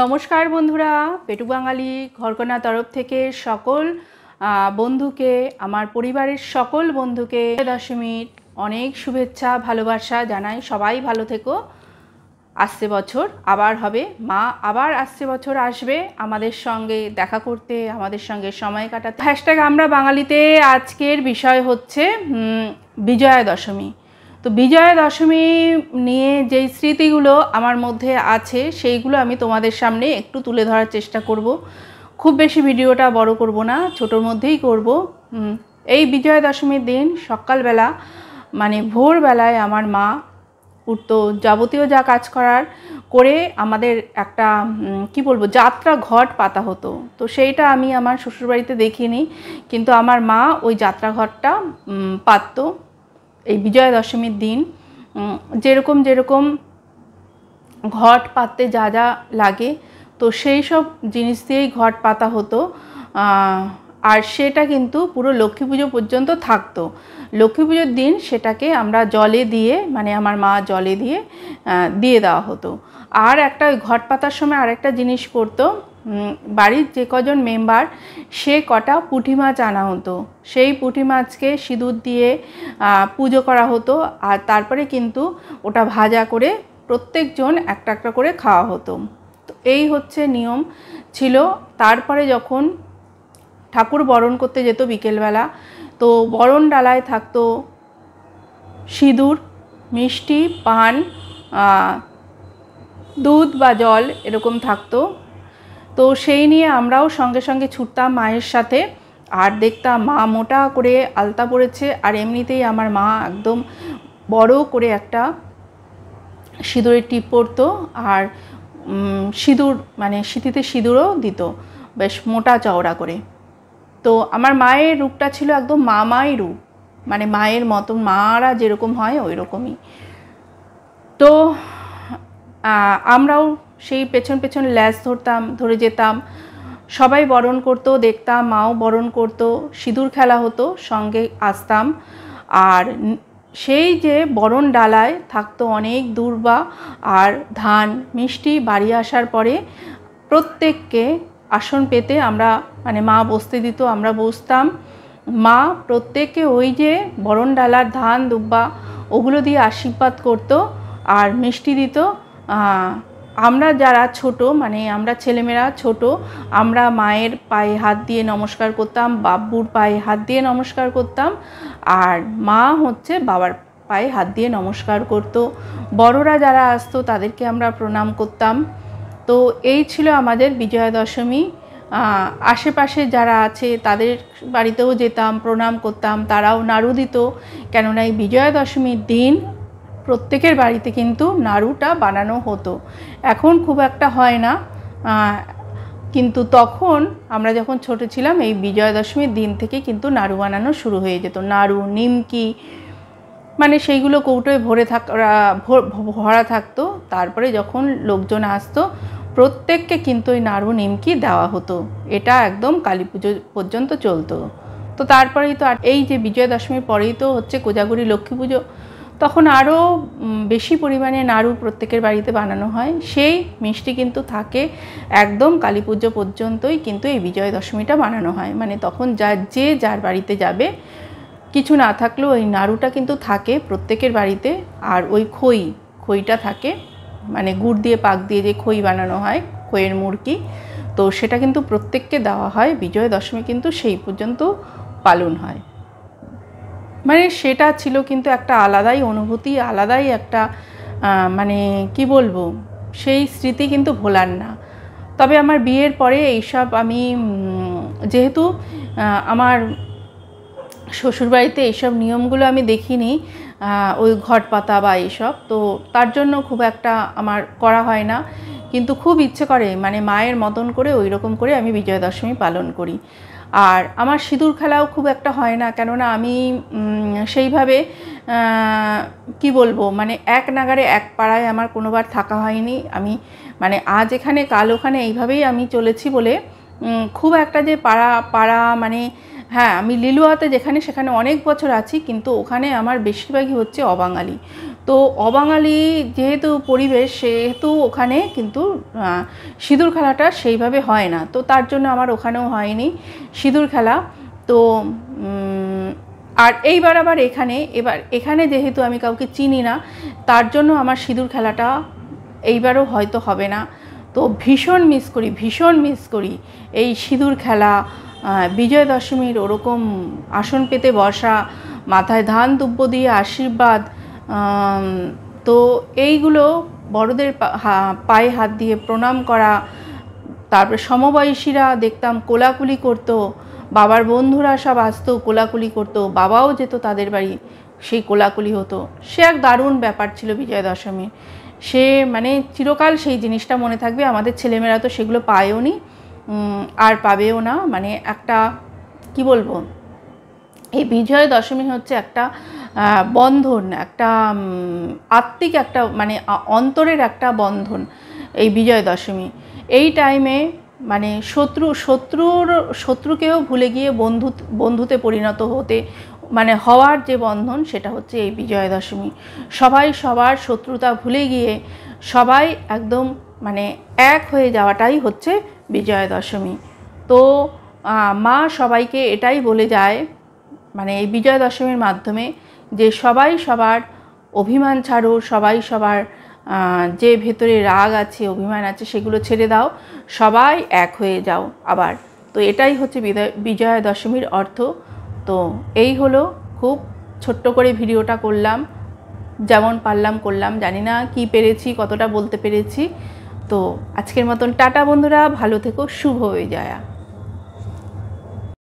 নমস্কার বন্ধুরা পেটু বাঙালি ঘরকোনা তরফ থেকে সকল বন্ধুকে আমার পরিবারের সকল বন্ধুকে দশমীর অনেক শুভেচ্ছা ভালোবাসা জানাই সবাই ভালো থেকো আসছে বছর আবার হবে মা আবার আসছে বছর আসবে আমাদের সঙ্গে দেখা করতে আমাদের সঙ্গে সময় কাটাতে হ্যাশট্যাগ আমরা বাঙালিতে আজকের বিষয় হচ্ছে বিজয়া দশমী তো বিজয়া দশমী নিয়ে যেই স্মৃতিগুলো আমার মধ্যে আছে সেইগুলো আমি তোমাদের সামনে একটু তুলে ধরার চেষ্টা করব খুব বেশি ভিডিওটা বড় করব না ছোটোর মধ্যেই করব এই বিজয়া দশমীর দিন সকালবেলা মানে ভোরবেলায় আমার মা উঠতো যাবতীয় যা কাজ করার করে আমাদের একটা কি বলবো যাত্রা ঘট পাতা হতো তো সেইটা আমি আমার শ্বশুরবাড়িতে দেখিনি কিন্তু আমার মা ওই যাত্রা ঘটটা পাততো এই বিজয়া দশমীর দিন যেরকম যেরকম ঘট পাততে যা যা লাগে তো সেই সব জিনিস দিয়েই ঘট পাতা হতো আর সেটা কিন্তু পুরো লক্ষ্মী পুজো পর্যন্ত থাকতো লক্ষ্মী পুজোর দিন সেটাকে আমরা জলে দিয়ে মানে আমার মা জলে দিয়ে দিয়ে দেওয়া হতো আর একটা ঘট পাতার সময় আরেকটা জিনিস করতো বাড়ির যে কজন মেম্বার সে কটা পুঁটি মাছ আনা হতো সেই পুঁটি মাছকে সিঁদুর দিয়ে পুজো করা হতো আর তারপরে কিন্তু ওটা ভাজা করে প্রত্যেকজন একটা একটা করে খাওয়া হতো তো এই হচ্ছে নিয়ম ছিল তারপরে যখন ঠাকুর বরণ করতে যেত বিকেলবেলা তো বরণ ডালায় থাকতো সিঁদুর মিষ্টি পান দুধ বা জল এরকম থাকতো তো সেই নিয়ে আমরাও সঙ্গে সঙ্গে ছুটতাম মায়ের সাথে আর দেখতাম মা মোটা করে আলতা পড়েছে আর এমনিতেই আমার মা একদম বড় করে একটা সিঁদুরের টিপ পরত আর সিঁদুর মানে সিঁথিতে সিঁদুরও দিত বেশ মোটা চওড়া করে তো আমার মায়ের রূপটা ছিল একদম মামাই রূপ মানে মায়ের মতন মারা যেরকম হয় ওই রকমই তো আমরাও সেই পেছন পেছন ল্যাস ধরতাম ধরে যেতাম সবাই বরণ করতো দেখতাম মাও বরণ করতো সিঁদুর খেলা হতো সঙ্গে আসতাম আর সেই যে বরণ ডালায় থাকতো অনেক দূর্বা আর ধান মিষ্টি বাড়ি আসার পরে প্রত্যেককে আসন পেতে আমরা মানে মা বসতে দিত আমরা বসতাম মা প্রত্যেককে ওই যে বরণ ডালার ধান দুব্বা ওগুলো দিয়ে আশীর্বাদ করতো আর মিষ্টি দিত আমরা যারা ছোট মানে আমরা ছেলেমেয়েরা ছোট আমরা মায়ের পায়ে হাত দিয়ে নমস্কার করতাম বাবুর পায়ে হাত দিয়ে নমস্কার করতাম আর মা হচ্ছে বাবার পায়ে হাত দিয়ে নমস্কার করতো বড়রা যারা আসতো তাদেরকে আমরা প্রণাম করতাম তো এই ছিল আমাদের বিজয়া দশমী আশেপাশে যারা আছে তাদের বাড়িতেও যেতাম প্রণাম করতাম তারাও নাড়ু দিত কেননা এই বিজয়া দশমীর দিন প্রত্যেকের বাড়িতে কিন্তু নাড়ুটা বানানো হতো এখন খুব একটা হয় না কিন্তু তখন আমরা যখন ছোট ছিলাম এই বিজয়া দশমীর দিন থেকে কিন্তু নাড়ু বানানো শুরু হয়ে যেত নাড়ু নিমকি মানে সেইগুলো কৌটোয় ভরে থাক ভরা থাকতো তারপরে যখন লোকজন আসতো প্রত্যেককে কিন্তু ওই নাড়ু নিমকি দেওয়া হতো এটা একদম কালী পুজো পর্যন্ত চলতো তো তারপরেই তো এই যে বিজয়া দশমীর পরেই তো হচ্ছে কোজাগুড়ি লক্ষ্মী পুজো তখন আরও বেশি পরিমাণে নাড়ু প্রত্যেকের বাড়িতে বানানো হয় সেই মিষ্টি কিন্তু থাকে একদম কালী পুজো পর্যন্তই কিন্তু এই বিজয় দশমীটা বানানো হয় মানে তখন যা যে যার বাড়িতে যাবে কিছু না থাকলেও ওই নাড়ুটা কিন্তু থাকে প্রত্যেকের বাড়িতে আর ওই খই খইটা থাকে মানে গুড় দিয়ে পাক দিয়ে যে খই বানানো হয় খইয়ের মুরকি তো সেটা কিন্তু প্রত্যেককে দেওয়া হয় বিজয় দশমী কিন্তু সেই পর্যন্ত পালন হয় মানে সেটা ছিল কিন্তু একটা আলাদাই অনুভূতি আলাদাই একটা মানে কি বলবো সেই স্মৃতি কিন্তু ভোলার না তবে আমার বিয়ের পরে এইসব আমি যেহেতু আমার শ্বশুরবাড়িতে এইসব নিয়মগুলো আমি দেখিনি ওই ঘট পাতা বা এইসব তো তার জন্য খুব একটা আমার করা হয় না কিন্তু খুব ইচ্ছে করে মানে মায়ের মতন করে ওই রকম করে আমি বিজয়া দশমী পালন করি আর আমার সিঁদুর খেলাও খুব একটা হয় না কেননা আমি সেইভাবে কি বলবো মানে এক নাগারে এক পাড়ায় আমার কোনোবার থাকা হয়নি আমি মানে আজ এখানে কাল ওখানে এইভাবেই আমি চলেছি বলে খুব একটা যে পাড়া পাড়া মানে হ্যাঁ আমি লিলুয়াতে যেখানে সেখানে অনেক বছর আছি কিন্তু ওখানে আমার বেশিরভাগই হচ্ছে অবাঙালি তো অবাঙালি যেহেতু পরিবেশ সেহেতু ওখানে কিন্তু সিঁদুর খেলাটা সেইভাবে হয় না তো তার জন্য আমার ওখানেও হয়নি সিঁদুর খেলা তো আর এইবার আবার এখানে এবার এখানে যেহেতু আমি কাউকে চিনি না তার জন্য আমার সিঁদুর খেলাটা এইবারও হয়তো হবে না তো ভীষণ মিস করি ভীষণ মিস করি এই সিঁদুর খেলা বিজয় দশমীর ওরকম আসন পেতে বসা মাথায় ধান দুব্য দিয়ে আশীর্বাদ তো এইগুলো বড়দের পায়ে হাত দিয়ে প্রণাম করা তারপরে সমবয়সীরা দেখতাম কোলাকুলি করত বাবার বন্ধুরা সব আসতো কোলাকুলি করতো বাবাও যেত তাদের বাড়ি সেই কোলাকুলি হতো সে এক দারুণ ব্যাপার ছিল বিজয়া দশমী সে মানে চিরকাল সেই জিনিসটা মনে থাকবে আমাদের ছেলেমেয়েরা তো সেগুলো পায়ও নি আর পাবেও না মানে একটা কি বলবো এই বিজয়া দশমী হচ্ছে একটা বন্ধন একটা আত্মিক একটা মানে অন্তরের একটা বন্ধন এই বিজয় দশমী এই টাইমে মানে শত্রু শত্রুর শত্রুকেও ভুলে গিয়ে বন্ধু বন্ধুতে পরিণত হতে মানে হওয়ার যে বন্ধন সেটা হচ্ছে এই বিজয়া দশমী সবাই সবার শত্রুতা ভুলে গিয়ে সবাই একদম মানে এক হয়ে যাওয়াটাই হচ্ছে বিজয়া দশমী তো মা সবাইকে এটাই বলে যায় মানে এই বিজয়া দশমীর মাধ্যমে যে সবাই সবার অভিমান ছাড়ো সবাই সবার যে ভেতরে রাগ আছে অভিমান আছে সেগুলো ছেড়ে দাও সবাই এক হয়ে যাও আবার তো এটাই হচ্ছে বিজয়া দশমীর অর্থ তো এই হলো খুব ছোট্ট করে ভিডিওটা করলাম যেমন পারলাম করলাম জানি না কি পেরেছি কতটা বলতে পেরেছি তো আজকের মতন টাটা বন্ধুরা ভালো থেকো শুভ হয়ে যায়